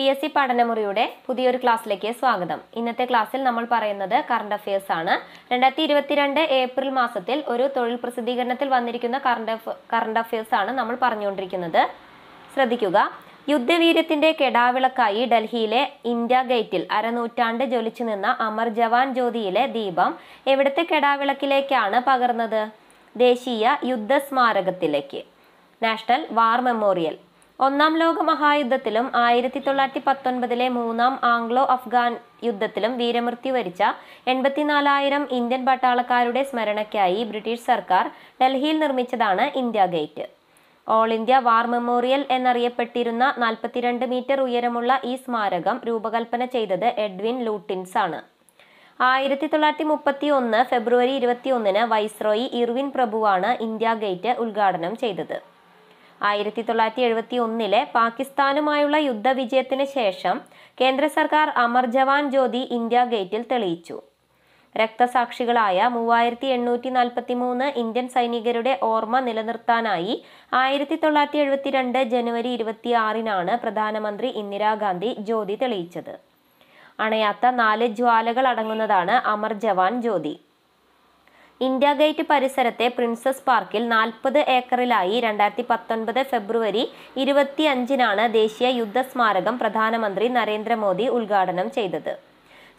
P S C പഠനമുറിയുടെ പുതിയൊരു ക്ലാസ്സിലേക്ക് സ്വാഗതം ഇന്നത്തെ ക്ലാസ്സിൽ നമ്മൾ പറയുന്നത് കറണ്ട് അഫയേഴ്സ് ആണ് രണ്ടായിരത്തി ഇരുപത്തിരണ്ട് ഏപ്രിൽ മാസത്തിൽ ഒരു തൊഴിൽ പ്രസിദ്ധീകരണത്തിൽ വന്നിരിക്കുന്ന കറണ്ട് കറണ്ട് അഫയേഴ്സ് ആണ് നമ്മൾ പറഞ്ഞുകൊണ്ടിരിക്കുന്നത് ശ്രദ്ധിക്കുക യുദ്ധവീര്യത്തിന്റെ കെടാവിളക്കായി ഡൽഹിയിലെ ഇന്ത്യ ഗേറ്റിൽ അരനൂറ്റാണ്ട് ജ്വലിച്ചു നിന്ന അമർ ജവാൻ ജ്യോതിയിലെ ദീപം എവിടുത്തെ കെടാവിളക്കിലേക്കാണ് പകർന്നത് ദേശീയ യുദ്ധ സ്മാരകത്തിലേക്ക് നാഷണൽ വാർ മെമ്മോറിയൽ ഒന്നാം ലോക മഹായുദ്ധത്തിലും ആയിരത്തി തൊള്ളായിരത്തി പത്തൊൻപതിലെ മൂന്നാം ആംഗ്ലോ അഫ്ഗാൻ യുദ്ധത്തിലും വീരമൃത്യു വരിച്ച എൺപത്തിനാലായിരം ഇന്ത്യൻ പട്ടാളക്കാരുടെ സ്മരണയ്ക്കായി ബ്രിട്ടീഷ് സർക്കാർ ഡൽഹിയിൽ നിർമ്മിച്ചതാണ് India Gate All India War Memorial എന്നറിയപ്പെട്ടിരുന്ന നാൽപ്പത്തിരണ്ട് മീറ്റർ ഉയരമുള്ള ഈ സ്മാരകം രൂപകൽപ്പന ചെയ്തത് എഡ്വിൻ ലൂട്ടിൻസ് ആണ് ആയിരത്തി തൊള്ളായിരത്തി മുപ്പത്തി ഒന്ന് ഫെബ്രുവരി ഇരുപത്തിയൊന്നിന് വൈസ്രോയി ഇർവിൻ പ്രഭുവാണ് ഇന്ത്യ ഗേറ്റ് ഉദ്ഘാടനം ചെയ്തത് ആയിരത്തി തൊള്ളായിരത്തി എഴുപത്തി ഒന്നിലെ പാകിസ്ഥാനുമായുള്ള യുദ്ധവിജയത്തിന് ശേഷം കേന്ദ്ര സർക്കാർ അമർ ജവാൻ ജ്യോതി ഇന്ത്യ ഗേറ്റിൽ തെളിയിച്ചു രക്തസാക്ഷികളായ മൂവായിരത്തി എണ്ണൂറ്റി നാൽപ്പത്തി മൂന്ന് ഇന്ത്യൻ സൈനികരുടെ ഓർമ്മ നിലനിർത്താനായി ആയിരത്തി തൊള്ളായിരത്തി എഴുപത്തിരണ്ട് ജനുവരി ഇരുപത്തിയാറിനാണ് പ്രധാനമന്ത്രി ഇന്ദിരാഗാന്ധി ജ്യോതി തെളിയിച്ചത് അണയാത്ത നാല് ജ്വാലകൾ അടങ്ങുന്നതാണ് അമർ ജവാൻ ജ്യോതി ഇന്ത്യ ഗേറ്റ് പരിസരത്തെ പ്രിൻസസ് പാർക്കിൽ നാൽപ്പത് ഏക്കറിലായി രണ്ടായിരത്തി പത്തൊൻപത് ഫെബ്രുവരി ഇരുപത്തിയഞ്ചിനാണ് ദേശീയ യുദ്ധസ്മാരകം പ്രധാനമന്ത്രി നരേന്ദ്രമോദി ഉദ്ഘാടനം ചെയ്തത്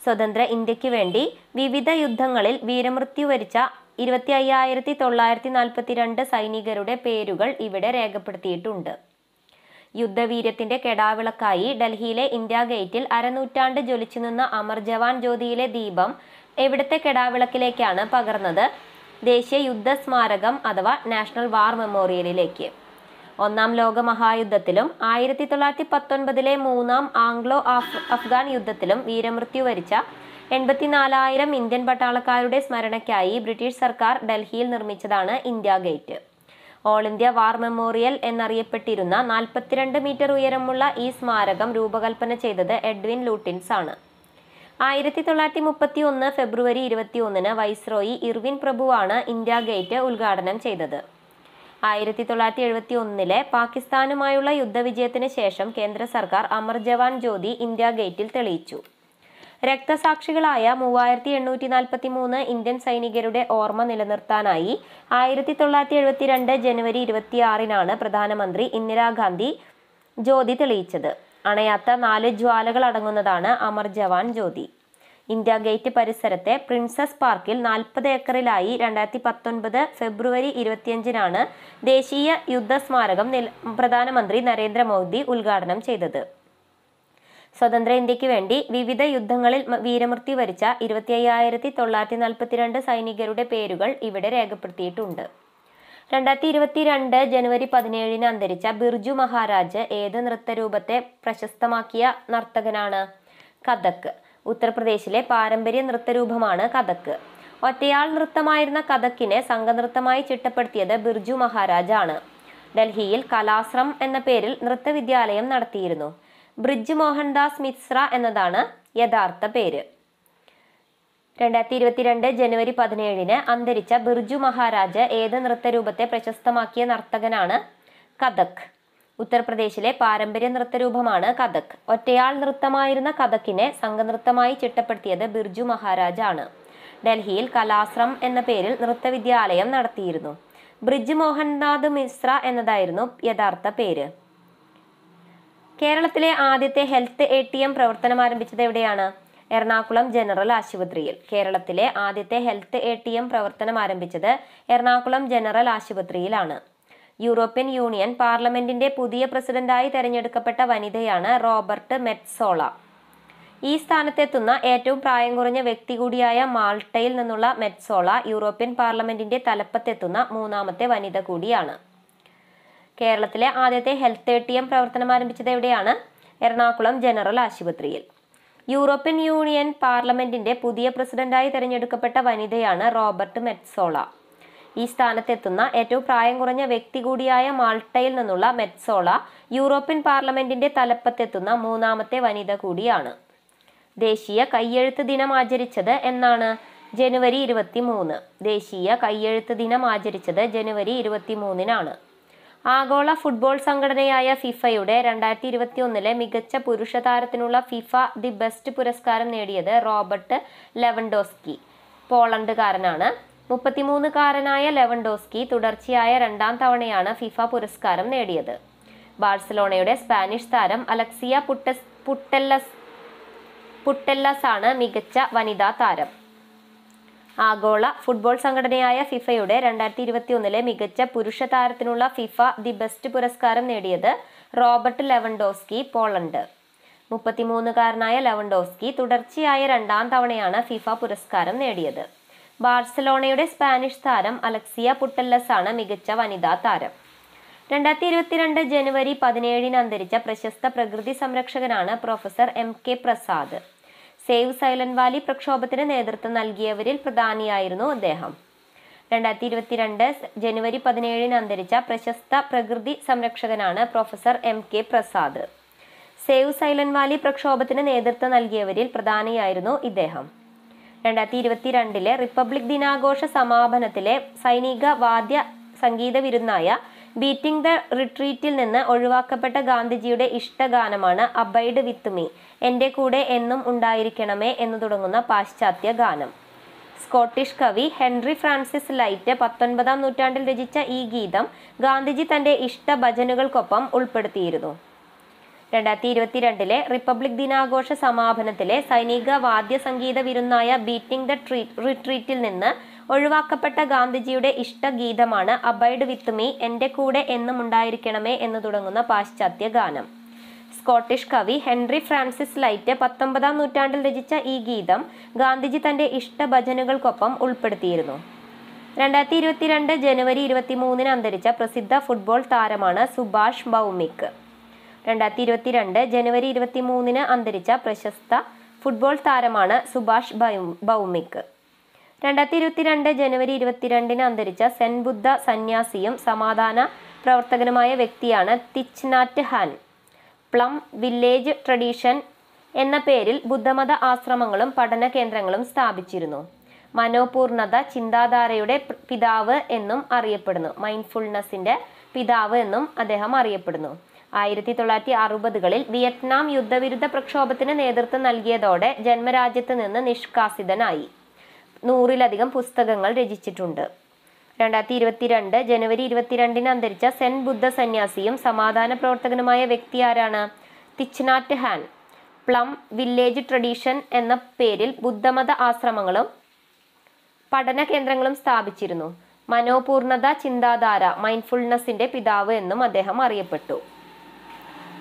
സ്വതന്ത്ര ഇന്ത്യക്ക് വേണ്ടി വിവിധ യുദ്ധങ്ങളിൽ വീരമൃത്യു വരിച്ച ഇരുപത്തി അയ്യായിരത്തി തൊള്ളായിരത്തി നാൽപ്പത്തിരണ്ട് സൈനികരുടെ പേരുകൾ ഇവിടെ രേഖപ്പെടുത്തിയിട്ടുണ്ട് യുദ്ധവീര്യത്തിന്റെ കെടാവിളക്കായി ഡൽഹിയിലെ ഇന്ത്യ ഗേറ്റിൽ അരനൂറ്റാണ്ട് നിന്ന അമർ ജവാൻ ജ്യോതിയിലെ ദീപം എവിടത്തെ കെടാവിളക്കിലേക്കാണ് പകർന്നത് ദേശീയ യുദ്ധ സ്മാരകം അഥവാ നാഷണൽ വാർ മെമ്മോറിയലിലേക്ക് ഒന്നാം ലോക മഹായുദ്ധത്തിലും ആയിരത്തി തൊള്ളായിരത്തി പത്തൊൻപതിലെ മൂന്നാം ആംഗ്ലോ അഫ്ഗാൻ യുദ്ധത്തിലും വീരമൃത്യു വരിച്ച എൺപത്തിനാലായിരം ഇന്ത്യൻ പട്ടാളക്കാരുടെ സ്മരണയ്ക്കായി ബ്രിട്ടീഷ് സർക്കാർ ഡൽഹിയിൽ നിർമ്മിച്ചതാണ് India Gate All India War Memorial എന്നറിയപ്പെട്ടിരുന്ന നാൽപ്പത്തിരണ്ട് മീറ്റർ ഉയരമുള്ള ഈ സ്മാരകം രൂപകൽപ്പന ചെയ്തത് എഡ്വിൻ ലൂട്ടിൻസ് ആണ് ആയിരത്തി തൊള്ളായിരത്തി മുപ്പത്തി ഒന്ന് ഫെബ്രുവരി ഇരുപത്തി ഒന്നിന് വൈസ്രോയി ഇർവിൻ പ്രഭുവാണ് ഇന്ത്യ ഗേറ്റ് ഉദ്ഘാടനം ചെയ്തത് ആയിരത്തി തൊള്ളായിരത്തി എഴുപത്തി ഒന്നിലെ പാകിസ്ഥാനുമായുള്ള യുദ്ധവിജയത്തിന് ശേഷം കേന്ദ്ര സർക്കാർ അമർ ജവാൻ ജ്യോതി ഇന്ത്യ ഗേറ്റിൽ തെളിയിച്ചു രക്തസാക്ഷികളായ മൂവായിരത്തി എണ്ണൂറ്റി നാൽപ്പത്തി മൂന്ന് ഇന്ത്യൻ സൈനികരുടെ ഓർമ്മ നിലനിർത്താനായി ആയിരത്തി തൊള്ളായിരത്തി എഴുപത്തിരണ്ട് ജനുവരി ഇരുപത്തിയാറിനാണ് പ്രധാനമന്ത്രി ഇന്ദിരാഗാന്ധി ജ്യോതി തെളിയിച്ചത് അണയാത്ത നാല് ജ്വാലകൾ അടങ്ങുന്നതാണ് അമർ ജവാൻ ജ്യോതി ഇന്ത്യ ഗേറ്റ് പരിസരത്തെ പ്രിൻസസ് പാർക്കിൽ നാൽപ്പത് ഏക്കറിലായി രണ്ടായിരത്തി പത്തൊൻപത് ഫെബ്രുവരി ഇരുപത്തിയഞ്ചിനാണ് ദേശീയ യുദ്ധസ്മാരകം പ്രധാനമന്ത്രി നരേന്ദ്രമോദി ഉദ്ഘാടനം ചെയ്തത് സ്വതന്ത്ര ഇന്ത്യക്ക് വേണ്ടി വിവിധ യുദ്ധങ്ങളിൽ വീരമൃത്യു വരിച്ച ഇരുപത്തി അയ്യായിരത്തി തൊള്ളായിരത്തി നാൽപ്പത്തിരണ്ട് സൈനികരുടെ പേരുകൾ ഇവിടെ രേഖപ്പെടുത്തിയിട്ടുണ്ട് രണ്ടായിരത്തി രണ്ട് ജനുവരി പതിനേഴിന് അന്തരിച്ച ബിർജു മഹാരാജ് ഏത് നൃത്തരൂപത്തെ പ്രശസ്തമാക്കിയ നർത്തകനാണ് കഥക്ക് ഉത്തർപ്രദേശിലെ പാരമ്പര്യ നൃത്തരൂപമാണ് കഥക്ക് ഒറ്റയാൾ നൃത്തമായിരുന്ന കഥക്കിനെ സംഘനൃത്തമായി ചിട്ടപ്പെടുത്തിയത് ബിർജു മഹാരാജാണ് ഡൽഹിയിൽ കലാശ്രം എന്ന പേരിൽ നൃത്തവിദ്യാലയം നടത്തിയിരുന്നു ബ്രിജ് മോഹൻദാസ് മിശ്ര എന്നതാണ് യഥാർത്ഥ പേര് രണ്ടായിരത്തി ഇരുപത്തിരണ്ട് ജനുവരി പതിനേഴിന് അന്തരിച്ച ബിർജു മഹാരാജ് ഏത് നൃത്തരൂപത്തെ പ്രശസ്തമാക്കിയ നർത്തകനാണ് കഥക് ഉത്തർപ്രദേശിലെ പാരമ്പര്യ നൃത്തരൂപമാണ് കഥക് ഒറ്റയാൾ നൃത്തമായിരുന്ന കഥക്കിനെ സംഘനൃത്തമായി ചിട്ടപ്പെടുത്തിയത് ബിർജു ആണ് ഡൽഹിയിൽ കലാശ്രം എന്ന പേരിൽ നൃത്തവിദ്യാലയം നടത്തിയിരുന്നു ബ്രിജ് മോഹൻനാഥ് മിശ്ര എന്നതായിരുന്നു യഥാർത്ഥ പേര് കേരളത്തിലെ ആദ്യത്തെ ഹെൽത്ത് എ ടി എം പ്രവർത്തനം ആരംഭിച്ചത് എവിടെയാണ് എറണാകുളം ജനറൽ ആശുപത്രിയിൽ കേരളത്തിലെ ആദ്യത്തെ ഹെൽത്ത് എ ടി എം പ്രവർത്തനം ആരംഭിച്ചത് എറണാകുളം ജനറൽ ആശുപത്രിയിലാണ് യൂറോപ്യൻ യൂണിയൻ പാർലമെന്റിന്റെ പുതിയ പ്രസിഡന്റായി തെരഞ്ഞെടുക്കപ്പെട്ട വനിതയാണ് റോബർട്ട് മെറ്റ്സോള ഈ സ്ഥാനത്തെത്തുന്ന ഏറ്റവും പ്രായം കുറഞ്ഞ വ്യക്തി കൂടിയായ മാൾട്ടയിൽ നിന്നുള്ള മെറ്റ്സോള യൂറോപ്യൻ പാർലമെന്റിന്റെ തലപ്പത്തെത്തുന്ന മൂന്നാമത്തെ വനിത കൂടിയാണ് കേരളത്തിലെ ആദ്യത്തെ ഹെൽത്ത് എ ടി എം പ്രവർത്തനം ആരംഭിച്ചത് എവിടെയാണ് എറണാകുളം ജനറൽ ആശുപത്രിയിൽ യൂറോപ്യൻ യൂണിയൻ പാർലമെന്റിന്റെ പുതിയ പ്രസിഡന്റായി തെരഞ്ഞെടുക്കപ്പെട്ട വനിതയാണ് റോബർട്ട് മെറ്റ്സോള ഈ സ്ഥാനത്തെത്തുന്ന ഏറ്റവും പ്രായം കുറഞ്ഞ വ്യക്തി കൂടിയായ മാൾട്ടയിൽ നിന്നുള്ള മെറ്റ്സോള യൂറോപ്യൻ പാർലമെന്റിന്റെ തലപ്പത്തെത്തുന്ന മൂന്നാമത്തെ വനിത കൂടിയാണ് ദേശീയ കയ്യെഴുത്ത് ദിനം ആചരിച്ചത് എന്നാണ് ജനുവരി ഇരുപത്തി മൂന്ന് ദേശീയ കയ്യെഴുത്ത് ദിനം ആചരിച്ചത് ജനുവരി ഇരുപത്തി മൂന്നിനാണ് ആഗോള ഫുട്ബോൾ സംഘടനയായ ഫിഫയുടെ രണ്ടായിരത്തി ഇരുപത്തിയൊന്നിലെ മികച്ച പുരുഷ താരത്തിനുള്ള ഫിഫ ദി ബെസ്റ്റ് പുരസ്കാരം നേടിയത് റോബർട്ട് ലെവൻഡോസ്കി പോളണ്ടുകാരനാണ് മുപ്പത്തിമൂന്നുകാരനായ ലെവൻഡോസ്കി തുടർച്ചയായ രണ്ടാം തവണയാണ് ഫിഫ പുരസ്കാരം നേടിയത് ബാഴ്സലോണയുടെ സ്പാനിഷ് താരം അലക്സിയ പുട്ടസ് പുട്ടെല്ലസ് പുട്ടെല്ലസ് ആണ് മികച്ച വനിതാ താരം ആഗോള ഫുട്ബോൾ സംഘടനയായ ഫിഫയുടെ രണ്ടായിരത്തി ഇരുപത്തി ഒന്നിലെ മികച്ച പുരുഷ താരത്തിനുള്ള ഫിഫ ദി ബെസ്റ്റ് പുരസ്കാരം നേടിയത് റോബർട്ട് ലെവൻഡോസ്കി പോളണ്ട് മുപ്പത്തിമൂന്നുകാരനായ ലെവൻഡോസ്കി തുടർച്ചയായ രണ്ടാം തവണയാണ് ഫിഫ പുരസ്കാരം നേടിയത് ബാഴ്സലോണയുടെ സ്പാനിഷ് താരം അലക്സിയ പുട്ടല്ലസ് ആണ് മികച്ച വനിതാ താരം രണ്ടായിരത്തി ഇരുപത്തിരണ്ട് ജനുവരി പതിനേഴിന് അന്തരിച്ച പ്രശസ്ത പ്രകൃതി സംരക്ഷകനാണ് professor M K Prasad save Silent Valley പ്രക്ഷോഭത്തിന് നേതൃത്വം നൽകിയവരിൽ പ്രധാനിയായിരുന്നു അദ്ദേഹം രണ്ടായിരത്തി ഇരുപത്തിരണ്ട് ജനുവരി പതിനേഴിന് അന്തരിച്ച പ്രശസ്ത പ്രകൃതി സംരക്ഷകനാണ് professor M K Prasad save Silent Valley പ്രക്ഷോഭത്തിന് നേതൃത്വം നൽകിയവരിൽ പ്രധാനിയായിരുന്നു ഇദ്ദേഹം രണ്ടായിരത്തി ഇരുപത്തിരണ്ടിലെ റിപ്പബ്ലിക് ദിനാഘോഷ സമാപനത്തിലെ സൈനിക വാദ്യ സംഗീത വിരുന്നായ ബീറ്റിംഗ് ദ റിട്രീറ്റിൽ നിന്ന് ഒഴിവാക്കപ്പെട്ട ഗാന്ധിജിയുടെ ഇഷ്ടഗാനമാണ് അബൈഡ് വിത്ത് മീ എൻ്റെ കൂടെ എന്നും ഉണ്ടായിരിക്കണമേ എന്ന് തുടങ്ങുന്ന പാശ്ചാത്യ ഗാനം സ്കോട്ടിഷ് കവി ഹെൻറി ഫ്രാൻസിസ് ലൈറ്റ് പത്തൊൻപതാം നൂറ്റാണ്ടിൽ രചിച്ച ഈ ഗീതം ഗാന്ധിജി തൻ്റെ ഇഷ്ട ഭജനുകൾക്കൊപ്പം ഉൾപ്പെടുത്തിയിരുന്നു രണ്ടായിരത്തി ഇരുപത്തിരണ്ടിലെ റിപ്പബ്ലിക് ദിനാഘോഷ സമാപനത്തിലെ സൈനിക വാദ്യ സംഗീത വിരുന്നായ ബീറ്റിംഗ് ദ ട്രീ റിട്രീറ്റിൽ നിന്ന് ഒഴിവാക്കപ്പെട്ട ഗാന്ധിജിയുടെ ഇഷ്ടഗീതമാണ് അബൈഡ് വിത്ത് മീ എൻ്റെ കൂടെ എന്നും ഉണ്ടായിരിക്കണമേ എന്ന് തുടങ്ങുന്ന പാശ്ചാത്യ ഗാനം സ്കോട്ടിഷ് കവി ഹെൻറി ഫ്രാൻസിസ് ലൈറ്റ് പത്തൊമ്പതാം നൂറ്റാണ്ടിൽ രചിച്ച ഈ ഗീതം ഗാന്ധിജി തൻ്റെ ഇഷ്ടഭജനുകൾക്കൊപ്പം ഉൾപ്പെടുത്തിയിരുന്നു രണ്ടായിരത്തി ഇരുപത്തിരണ്ട് ജനുവരി ഇരുപത്തിമൂന്നിന് അന്തരിച്ച പ്രസിദ്ധ ഫുട്ബോൾ താരമാണ് സുഭാഷ് ഭൗമിക് രണ്ടായിരത്തി ഇരുപത്തിരണ്ട് ജനുവരി ഇരുപത്തിമൂന്നിന് അന്തരിച്ച പ്രശസ്ത ഫുട്ബോൾ താരമാണ് സുഭാഷ് ഭൗമിക് രണ്ടായിരത്തി ഇരുപത്തിരണ്ട് ജനുവരി ഇരുപത്തിരണ്ടിന് അന്തരിച്ച സെൻ ബുദ്ധ സന്യാസിയും സമാധാന പ്രവർത്തകനുമായ വ്യക്തിയാണ് Thich Nhat Hanh Plum Village Tradition എന്ന പേരിൽ ബുദ്ധമത ആശ്രമങ്ങളും പഠന കേന്ദ്രങ്ങളും സ്ഥാപിച്ചിരുന്നു മനോപൂർണത ചിന്താധാരയുടെ പിതാവ് എന്നും അറിയപ്പെടുന്നു മൈൻഡ്ഫുൾനെസ്സിന്റെ പിതാവ് എന്നും അദ്ദേഹം അറിയപ്പെടുന്നു ആയിരത്തി തൊള്ളായിരത്തി അറുപതുകളിൽ വിയറ്റ്നാം യുദ്ധവിരുദ്ധ പ്രക്ഷോഭത്തിന് നേതൃത്വം നൽകിയതോടെ ജന്മരാജ്യത്ത് നിന്ന് നിഷ്കാസിതനായി നൂറിലധികം പുസ്തകങ്ങൾ രചിച്ചിട്ടുണ്ട് രണ്ടായിരത്തി ഇരുപത്തിരണ്ട് ജനുവരി ഇരുപത്തിരണ്ടിന് അന്തരിച്ച സെൻ ബുദ്ധ സന്യാസിയും സമാധാന പ്രവർത്തകനുമായ വ്യക്തി ആരാണ് Thich Nhat Hanh Plum Village Tradition എന്ന പേരിൽ ബുദ്ധമത ആശ്രമങ്ങളും പഠന കേന്ദ്രങ്ങളും സ്ഥാപിച്ചിരുന്നു മനോപൂർണത ചിന്താധാര മൈൻഡ്ഫുൾനെസ്സിന്റെ പിതാവ് എന്നും അദ്ദേഹം അറിയപ്പെട്ടു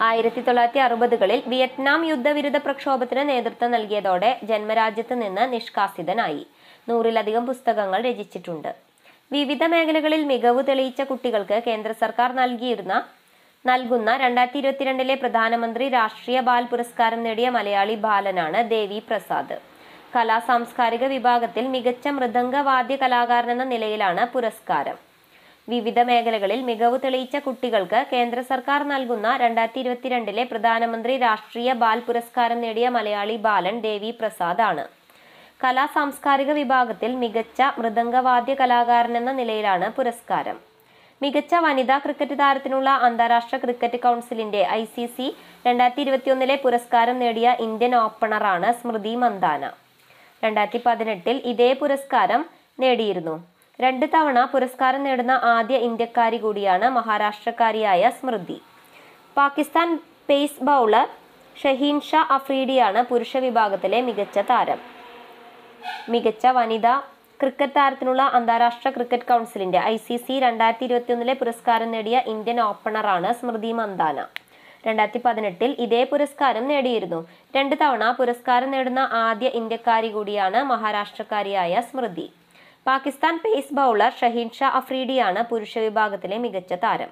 ആയിരത്തി തൊള്ളായിരത്തി അറുപതുകളിൽ വിയറ്റ്നാം യുദ്ധവിരുദ്ധ പ്രക്ഷോഭത്തിന് നേതൃത്വം നൽകിയതോടെ ജന്മരാജ്യത്ത് നിന്ന് നിഷ്കാസിതനായി നൂറിലധികം പുസ്തകങ്ങൾ രചിച്ചിട്ടുണ്ട് വിവിധ മേഖലകളിൽ മികവ് തെളിയിച്ച കുട്ടികൾക്ക് കേന്ദ്ര സർക്കാർ നൽകിയിരുന്ന നൽകുന്ന രണ്ടായിരത്തി ഇരുപത്തിരണ്ടിലെ പ്രധാനമന്ത്രി രാഷ്ട്രീയ ബാൽ പുരസ്കാരം നേടിയ മലയാളി ബാലനാണ് ദേവി പ്രസാദ് കലാ സാംസ്കാരിക വിഭാഗത്തിൽ മികച്ച മൃദംഗ വാദ്യ കലാകാരൻ എന്ന നിലയിലാണ് പുരസ്കാരം വിവിധ മേഖലകളിൽ മികവ് തെളിയിച്ച കുട്ടികൾക്ക് കേന്ദ്ര സർക്കാർ നൽകുന്ന രണ്ടായിരത്തി ഇരുപത്തിരണ്ടിലെ പ്രധാനമന്ത്രി രാഷ്ട്രീയ ബാൽ പുരസ്കാരം നേടിയ മലയാളി ബാലൻ ദേവി പ്രസാദ് ആണ് കലാ സാംസ്കാരിക വിഭാഗത്തിൽ മികച്ച മൃദംഗവാദ്യ എന്ന നിലയിലാണ് പുരസ്കാരം മികച്ച വനിതാ ക്രിക്കറ്റ് താരത്തിനുള്ള അന്താരാഷ്ട്ര ക്രിക്കറ്റ് കൗൺസിലിന്റെ ഐ സി സി രണ്ടായിരത്തി ഇരുപത്തിയൊന്നിലെ പുരസ്കാരം നേടിയ ഇന്ത്യൻ ഓപ്പണറാണ് സ്മൃതി മന്ദാന രണ്ടായിരത്തി പതിനെട്ടിൽ ഇതേ പുരസ്കാരം നേടിയിരുന്നു രണ്ട് തവണ പുരസ്കാരം നേടുന്ന ആദ്യ ഇന്ത്യക്കാരി കൂടിയാണ് മഹാരാഷ്ട്രക്കാരിയായ സ്മൃതി പാകിസ്ഥാൻ പേസ് ബൗളർ ഷഹീൻ ഷാ അഫ്രീഡിയാണ് പുരുഷ വിഭാഗത്തിലെ മികച്ച താരം മികച്ച വനിതാ ക്രിക്കറ്റ് താരത്തിനുള്ള അന്താരാഷ്ട്ര ക്രിക്കറ്റ് കൗൺസിലിന്റെ ഐ സി സി രണ്ടായിരത്തി ഇരുപത്തിയൊന്നിലെ പുരസ്കാരം നേടിയ ഇന്ത്യൻ ഓപ്പണറാണ് സ്മൃതി മന്ദാന രണ്ടായിരത്തി പതിനെട്ടിൽ ഇതേ പുരസ്കാരം നേടിയിരുന്നു രണ്ട് തവണ പുരസ്കാരം നേടുന്ന ആദ്യ ഇന്ത്യക്കാരി കൂടിയാണ് മഹാരാഷ്ട്രക്കാരിയായ സ്മൃതി പാകിസ്ഥാൻ പേസ് ബൗളർ ഷഹീൻ ഷാ അഫ്രീഡിയാണ് പുരുഷ വിഭാഗത്തിലെ മികച്ച താരം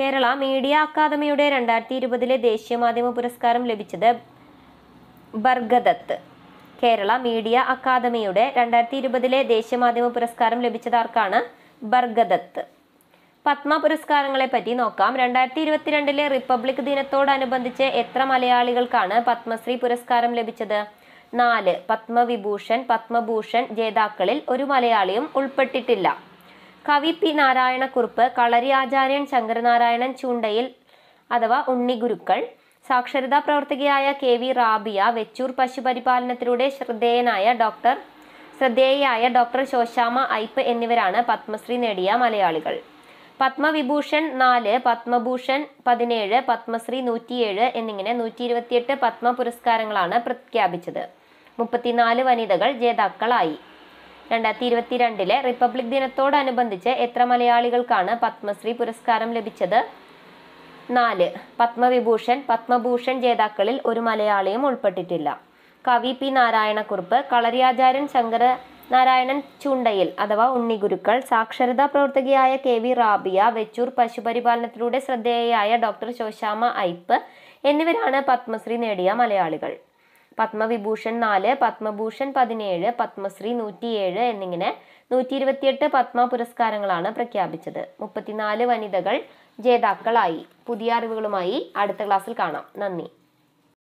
കേരള മീഡിയ അക്കാദമിയുടെ രണ്ടായിരത്തി ഇരുപതിലെ ദേശീയ മാധ്യമ പുരസ്കാരം ലഭിച്ചത് ബർഗദത്ത് കേരള മീഡിയ അക്കാദമിയുടെ രണ്ടായിരത്തി ഇരുപതിലെ ദേശീയ മാധ്യമ പുരസ്കാരം ലഭിച്ചതാർക്കാണ് ബർഗദത്ത് പത്മ പുരസ്കാരങ്ങളെ പറ്റി നോക്കാം രണ്ടായിരത്തി ഇരുപത്തിരണ്ടിലെ റിപ്പബ്ലിക് ദിനത്തോടനുബന്ധിച്ച് എത്ര മലയാളികൾക്കാണ് പത്മശ്രീ പുരസ്കാരം ലഭിച്ചത് നാല് പത്മവിഭൂഷൺ പത്മഭൂഷൺ ജേതാക്കളിൽ ഒരു മലയാളിയും ഉൾപ്പെട്ടിട്ടില്ല കവി പി നാരായണക്കുറുപ്പ് കളരി ആചാര്യൻ ശങ്കരനാരായണൻ ചൂണ്ടയിൽ അഥവാ ഉണ്ണിഗുരുക്കൾ സാക്ഷരതാ പ്രവർത്തകയായ കെ വി റാബിയ വെച്ചൂർ പശുപരിപാലനത്തിലൂടെ ശ്രദ്ധേയനായ ഡോക്ടർ ശ്രദ്ധേയയായ ഡോക്ടർ ശോശാമ ഐപ്പ് എന്നിവരാണ് പത്മശ്രീ നേടിയ മലയാളികൾ പത്മവിഭൂഷൺ നാല് പത്മഭൂഷൺ പതിനേഴ് പത്മശ്രീ നൂറ്റിയേഴ് എന്നിങ്ങനെ നൂറ്റി ഇരുപത്തിയെട്ട് പത്മ പുരസ്കാരങ്ങളാണ് പ്രഖ്യാപിച്ചത് മുപ്പത്തിനാല് വനിതകൾ ജേതാക്കളായി രണ്ടായിരത്തി ഇരുപത്തിരണ്ടിലെ റിപ്പബ്ലിക് ദിനത്തോടനുബന്ധിച്ച് എത്ര മലയാളികൾക്കാണ് പത്മശ്രീ പുരസ്കാരം ലഭിച്ചത് നാല് പത്മവിഭൂഷൺ പത്മഭൂഷൺ ജേതാക്കളിൽ ഒരു മലയാളിയും ഉൾപ്പെട്ടിട്ടില്ല കവി പി നാരായണക്കുറിപ്പ് കളരിയാചാര്യൻ ശങ്കര നാരായണൻ ചുണ്ടയിൽ അഥവാ ഉണ്ണിഗുരുക്കൾ സാക്ഷരതാ പ്രവർത്തകയായ കെ വി റാബിയ വെച്ചൂർ പശുപരിപാലനത്തിലൂടെ ശ്രദ്ധേയയായ ഡോക്ടർ ശോശാമ ഐപ്പ് എന്നിവരാണ് പത്മശ്രീ നേടിയ മലയാളികൾ പത്മവിഭൂഷൺ നാല് പത്മഭൂഷൺ പതിനേഴ് പത്മശ്രീ നൂറ്റിയേഴ് എന്നിങ്ങനെ നൂറ്റി ഇരുപത്തിയെട്ട് പത്മ പുരസ്കാരങ്ങളാണ് പ്രഖ്യാപിച്ചത് മുപ്പത്തിനാല് വനിതകൾ ജേതാക്കളായി പുതിയ അറിവുകളുമായി അടുത്ത ക്ലാസ്സിൽ കാണാം നന്ദി